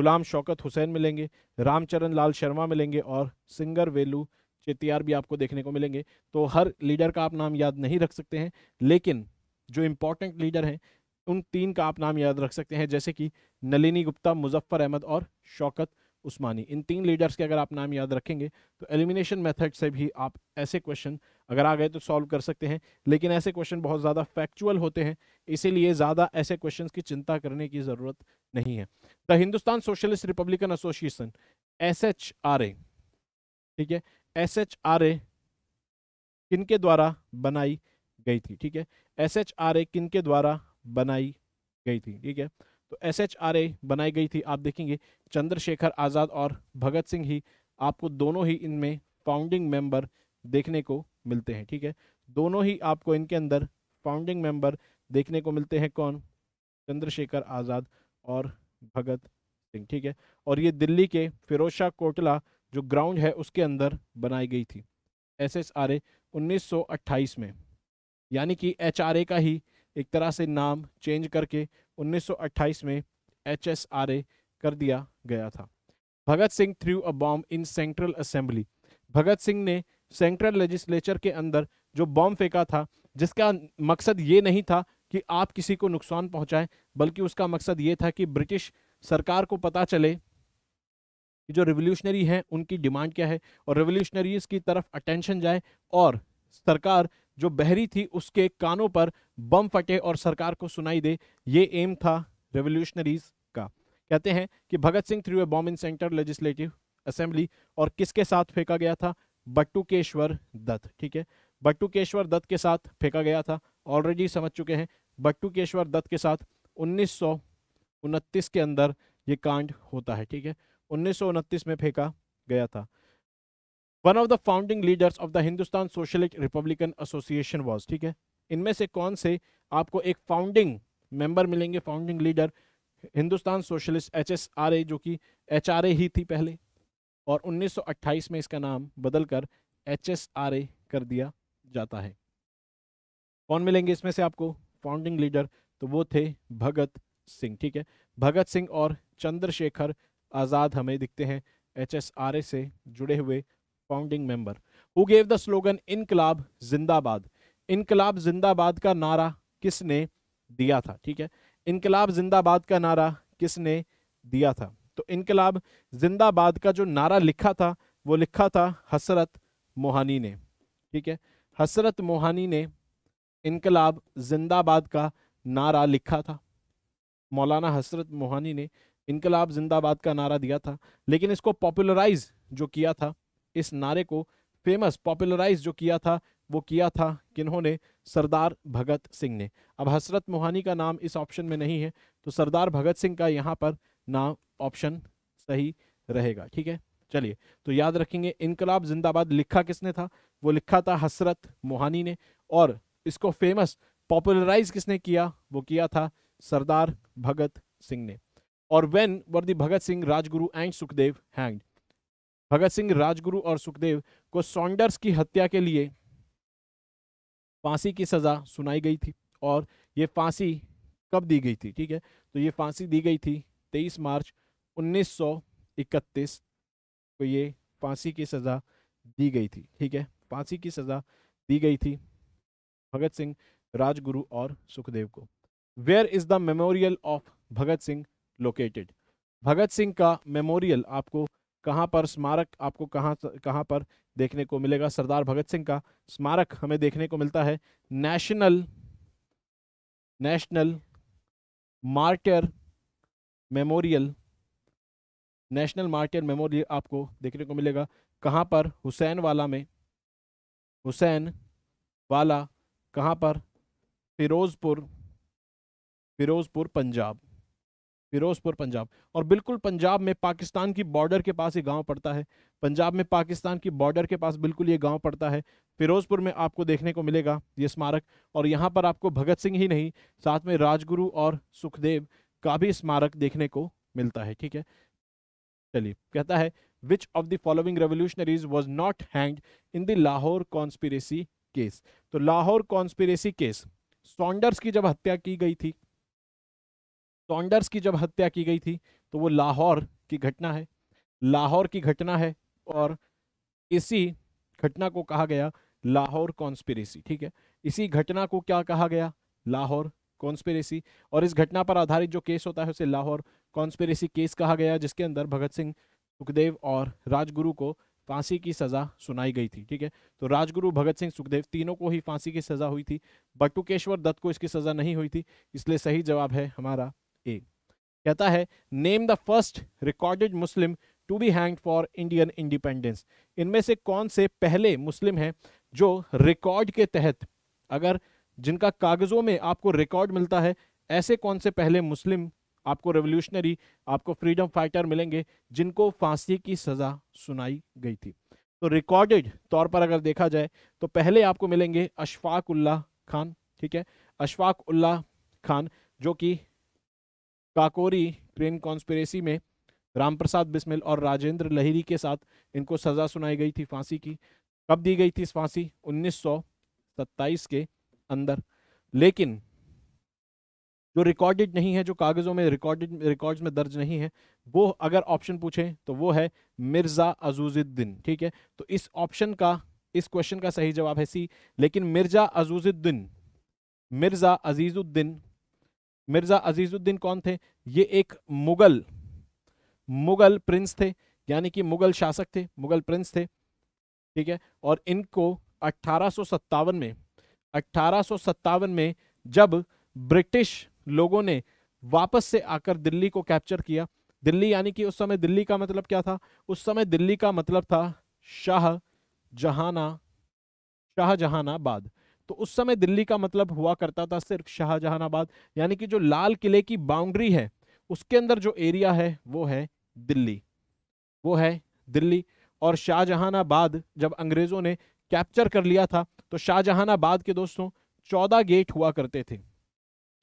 गुलाम शौकत हुसैन मिलेंगे रामचरण लाल शर्मा मिलेंगे और सिंगर वेलू चेतियार भी आपको देखने को मिलेंगे तो हर लीडर का आप नाम याद नहीं रख सकते हैं लेकिन जो इम्पोर्टेंट लीडर हैं उन तीन का आप नाम याद रख सकते हैं जैसे कि नलिनी गुप्ता मुजफ्फर अहमद और शौकत उस्मानी इन तीन लीडर्स के अगर आप नाम याद रखेंगे तो एलिमिनेशन मेथड से भी आप ऐसे क्वेश्चन अगर आ गए तो सॉल्व कर सकते हैं लेकिन ऐसे क्वेश्चन बहुत ज़्यादा फैक्चुअल होते हैं इसीलिए ज़्यादा ऐसे क्वेश्चन की चिंता करने की ज़रूरत नहीं है the Hindustan socialist republican association S H R ठीक है एस एच आर ए किन के द्वारा बनाई गई थी ठीक है एस एच आर ए किन के द्वारा बनाई गई थी ठीक है तो एस एच आर ए बनाई गई थी आप देखेंगे चंद्रशेखर आज़ाद और भगत सिंह ही आपको दोनों ही इनमें फाउंडिंग मेंबर देखने को मिलते हैं ठीक है दोनों ही आपको इनके अंदर फाउंडिंग मेंबर देखने को मिलते हैं कौन चंद्रशेखर आज़ाद और भगत सिंह ठीक है और ये दिल्ली के फिरोज शाह कोटला जो ग्राउंड है उसके अंदर बनाई गई थी एस एस आर ए उन्नीस में यानी कि एच आर ए का ही एक तरह से नाम चेंज करके 1928 में एच कर दिया गया था Bhagat Singh threw a bomb in central assembly Bhagat Singh ने सेंट्रल लेजिस्लेचर के अंदर जो बॉम्ब फेंका था जिसका मकसद ये नहीं था कि आप किसी को नुकसान पहुंचाएं बल्कि उसका मकसद ये था कि ब्रिटिश सरकार को पता चले कि जो रिवोल्यूशनरी हैं उनकी डिमांड क्या है और रिवोल्यूशनरीज की तरफ अटेंशन जाए और सरकार जो बहरी थी उसके कानों पर बम फटे और सरकार को सुनाई दे ये एम था रेवोल्यूशनरीज का कहते हैं कि Bhagat Singh threw a bomb in centre legislative assembly और किसके साथ फेंका गया था बट्टुकेश्वर दत्त ठीक है बट्टुकेश्वर दत्त के साथ फेंका गया था ऑलरेडी समझ चुके हैं बट्टुकेश्वर दत्त के साथ उन्नीस के अंदर ये कांड होता है ठीक है उन्नीस में फेंका गया था one of the founding leaders of the Hindustan socialist republican association was ठीक है इनमें से कौन से आपको एक फाउंडिंग मेंबर मिलेंगे founding leader Hindustan socialist H S R A जो कि एच आर ए ही थी पहले और 1928 में इसका नाम बदलकर एच एस आर ए कर दिया जाता है कौन मिलेंगे इसमें से आपको फाउंडिंग लीडर तो वो थे भगत सिंह ठीक है भगत सिंह और चंद्रशेखर आज़ाद हमें दिखते हैं एच एस आर ए से जुड़े हुए founding member who gave the slogan इनकलाब जिंदाबाद इनकलाब जिंदाबाद का नारा किसने दिया था ठीक है इनकलाब जिंदाबाद का नारा किसने दिया था तो इनकलाब जिंदाबाद का जो नारा लिखा था वो लिखा था हसरत मोहानी ने ठीक है हसरत मोहानी ने इनकलाब जिंदाबाद का नारा लिखा था मौलाना हसरत मोहानी ने इनकलाब जिंदाबाद का नारा दिया था लेकिन इसको पॉपुलराइज जो किया था इस नारे को फेमस पॉपुलराइज जो किया था वो किया था किन्होंने सरदार भगत सिंह ने अब हसरत मोहानी का नाम इस ऑप्शन में नहीं है तो सरदार भगत सिंह का यहाँ पर नाम ऑप्शन सही रहेगा ठीक है चलिए तो याद रखेंगे इनकलाब जिंदाबाद लिखा किसने था वो लिखा था हसरत मोहानी ने और इसको फेमस पॉपुलराइज किसने किया वो किया था सरदार भगत सिंह ने और when were the Bhagat Singh Rajguru and Sukhdev hanged Bhagat Singh Rajguru और सुखदेव को सॉन्डर्स की हत्या के लिए फांसी की सज़ा सुनाई गई थी और ये फांसी कब दी गई थी ठीक है तो ये फांसी दी गई थी 23 मार्च 1931 को ये फांसी की सज़ा दी गई थी ठीक है फांसी की सज़ा दी गई थी भगत सिंह राजगुरु और सुखदेव को where is the memorial of Bhagat Singh located Bhagat Singh का मेमोरियल आपको कहाँ पर स्मारक आपको कहाँ कहाँ पर देखने को मिलेगा सरदार भगत सिंह का स्मारक हमें देखने को मिलता है national national martyr memorial national martyr memorial आपको देखने को मिलेगा कहाँ पर हुसैन वाला में हुसैन वाला कहाँ पर फिरोज़पुर फिरोज़पुर पंजाब फिरोजपुर पंजाब और बिल्कुल पंजाब में पाकिस्तान की बॉर्डर के पास ये गांव पड़ता है पंजाब में पाकिस्तान की बॉर्डर के पास बिल्कुल ये गांव पड़ता है फिरोजपुर में आपको देखने को मिलेगा ये स्मारक और यहाँ पर आपको भगत सिंह ही नहीं साथ में राजगुरु और सुखदेव का भी स्मारक देखने को मिलता है ठीक है चलिए कहता है which of the following revolutionaries was not hang in the Lahore conspiracy case तो लाहौर कॉन्स्पिरेसी केस सॉन्डर्स की जब हत्या की गई थी सॉन्डर्स की जब हत्या की गई थी तो वो लाहौर की घटना है लाहौर की घटना है और इसी घटना को कहा गया लाहौर कॉन्स्पिरेसी ठीक है इसी घटना को क्या कहा गया लाहौर कॉन्स्पिरेसी और इस घटना पर आधारित जो केस होता है उसे लाहौर कॉन्स्पिरेसी केस कहा गया जिसके अंदर भगत सिंह सुखदेव और राजगुरु को फांसी की सज़ा सुनाई गई थी ठीक है तो राजगुरु भगत सिंह सुखदेव तीनों को ही फांसी की सज़ा हुई थी बटुकेश्वर दत्त को इसकी सज़ा नहीं हुई थी इसलिए सही जवाब है हमारा ए कहता है name the first recorded Muslim to be hang for Indian independence इनमें से कौन से पहले मुस्लिम हैं जो रिकॉर्ड के तहत अगर जिनका कागज़ों में आपको रिकॉर्ड मिलता है ऐसे कौन से पहले मुस्लिम आपको रेवोल्यूशनरी आपको फ्रीडम फाइटर मिलेंगे जिनको फांसी की सज़ा सुनाई गई थी तो रिकॉर्डेड तौर पर अगर देखा जाए तो पहले आपको मिलेंगे अशफाक उल्ला खान ठीक है अशफाक उल्ला खान जो कि काकोरी ट्रेन कॉन्स्पेरेसी में रामप्रसाद बिस्मिल और राजेंद्र लहरी के साथ इनको सज़ा सुनाई गई थी फांसी की कब दी गई थी फांसी 1927 के अंदर लेकिन जो रिकॉर्डेड नहीं है जो कागज़ों में रिकॉर्डेड रिकॉर्ड्स में दर्ज नहीं है वो अगर ऑप्शन पूछें तो वो है मिर्ज़ा अजूजुद्दीन ठीक है तो इस ऑप्शन का इस क्वेश्चन का सही जवाब है सी लेकिन मिर्ज़ा अजूजुद्दीन मिर्ज़ा अजीज़ुद्दीन मिर्ज़ा अजीज़ुद्दीन कौन थे ये एक मुग़ल मुग़ल प्रिंस थे यानी कि मुग़ल शासक थे मुग़ल प्रिंस थे ठीक है और इनको अट्ठारह में अट्ठारह में जब ब्रिटिश लोगों ने वापस से आकर दिल्ली को कैप्चर किया दिल्ली यानी कि उस समय दिल्ली का मतलब क्या था उस समय दिल्ली का मतलब था शाह जहाना शाहजहानाबाद तो उस समय दिल्ली का मतलब हुआ करता था सिर्फ शाहजहानाबाद यानी कि जो लाल किले की बाउंड्री है उसके अंदर जो एरिया है वो है दिल्ली वो है दिल्ली और शाहजहानाबाद जब अंग्रेज़ों ने कैप्चर कर लिया था तो शाहजहानाबाद के दोस्तों चौदह गेट हुआ करते थे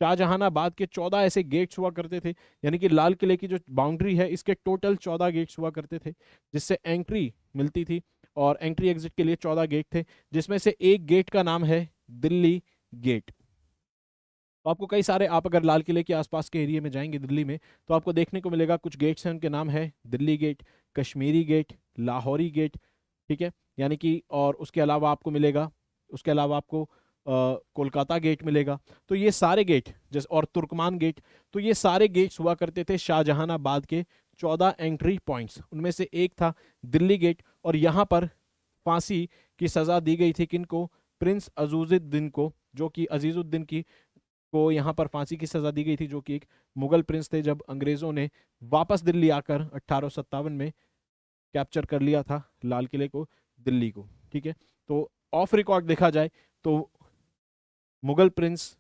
शाहजहानाबाद के चौदह ऐसे गेट्स हुआ करते थे यानी कि लाल किले की जो बाउंड्री है इसके टोटल चौदह गेट्स हुआ करते थे जिससे एंट्री मिलती थी और एंट्री एग्जिट के लिए चौदह गेट थे जिसमें से एक गेट का नाम है दिल्ली गेट तो आपको कई सारे आप अगर लाल किले के आसपास के एरिया में जाएंगे दिल्ली में तो आपको देखने को मिलेगा कुछ गेट्स हैं उनके नाम है Delhi gate Kashmiri gate Lahori gate ठीक है यानी कि और उसके अलावा आपको मिलेगा उसके अलावा आपको कोलकाता गेट मिलेगा तो ये सारे गेट जैसे और तुर्कमान गेट तो ये सारे गेट्स हुआ करते थे शाहजहानाबाद के चौदह एंट्री पॉइंट्स उनमें से एक था दिल्ली गेट और यहाँ पर फांसी की सज़ा दी गई थी किनको प्रिंस अजूजुद्दीन को जो कि अजीज़ुद्दीन की को यहाँ पर फांसी की सज़ा दी गई थी जो कि एक मुग़ल प्रिंस थे जब अंग्रेज़ों ने वापस दिल्ली आकर अट्ठारह में कैप्चर कर लिया था लाल किले को दिल्ली को ठीक है तो ऑफ रिकॉर्ड देखा जाए तो मुग़ल प्रिंस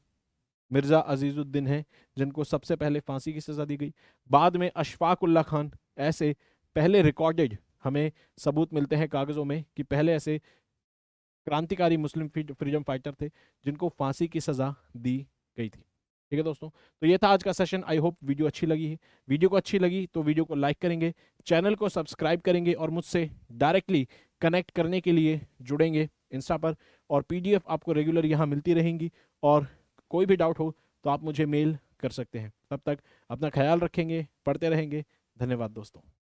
मिर्ज़ा अजीज़ुद्दीन हैं जिनको सबसे पहले फांसी की सज़ा दी गई बाद में अशफाकुल्ला खान ऐसे पहले रिकॉर्डेड हमें सबूत मिलते हैं कागज़ों में कि पहले ऐसे क्रांतिकारी मुस्लिम फ्रीडम फाइटर थे जिनको फांसी की सज़ा दी गई थी ठीक है दोस्तों तो ये था आज का सेशन आई होप वीडियो अच्छी लगी है वीडियो को अच्छी लगी तो वीडियो को लाइक करेंगे चैनल को सब्सक्राइब करेंगे और मुझसे डायरेक्टली कनेक्ट करने के लिए जुड़ेंगे इंस्टा पर और पीडीएफ आपको रेगुलर यहाँ मिलती रहेंगी और कोई भी डाउट हो तो आप मुझे मेल कर सकते हैं तब तक अपना ख्याल रखेंगे पढ़ते रहेंगे धन्यवाद दोस्तों